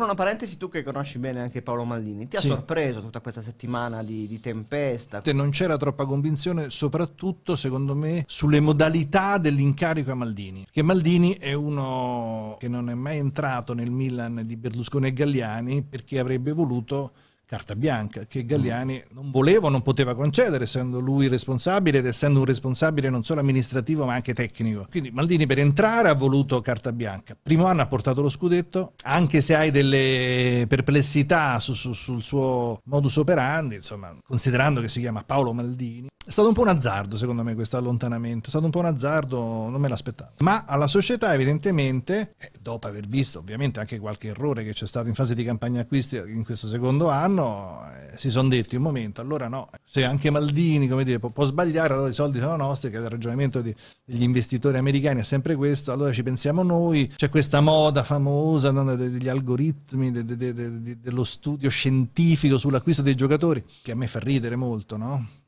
Apro una parentesi, tu che conosci bene anche Paolo Maldini, ti ha sorpreso tutta questa settimana di, di, tempesta? Non c'era troppa convinzione, soprattutto secondo me sulle modalità dell'incarico a Maldini, che Maldini è uno che non è mai entrato nel Milan di Berlusconi e Galliani perché avrebbe voluto carta bianca che Galliani non voleva o non poteva concedere, essendo lui responsabile ed essendo un responsabile non solo amministrativo ma anche tecnico. Quindi Maldini per entrare ha voluto carta bianca. Primo anno ha portato lo scudetto, anche se hai delle perplessità su, su, sul suo modus operandi, insomma, considerando che si chiama Paolo Maldini, è stato un po' un azzardo secondo me questo allontanamento, è stato un po' un azzardo, non me l'aspettavo. Ma alla società evidentemente dopo aver visto ovviamente anche qualche errore che c'è stato in fase di campagna acquisti in questo secondo anno, eh, si sono detti un momento, allora no, se anche Maldini dire, può, può, sbagliare, allora i soldi sono nostri, che il ragionamento di, degli investitori americani è sempre questo, allora ci pensiamo noi, c'è questa moda famosa no, degli algoritmi, de, de, de, dello studio scientifico sull'acquisto dei giocatori, che a me fa ridere molto, no?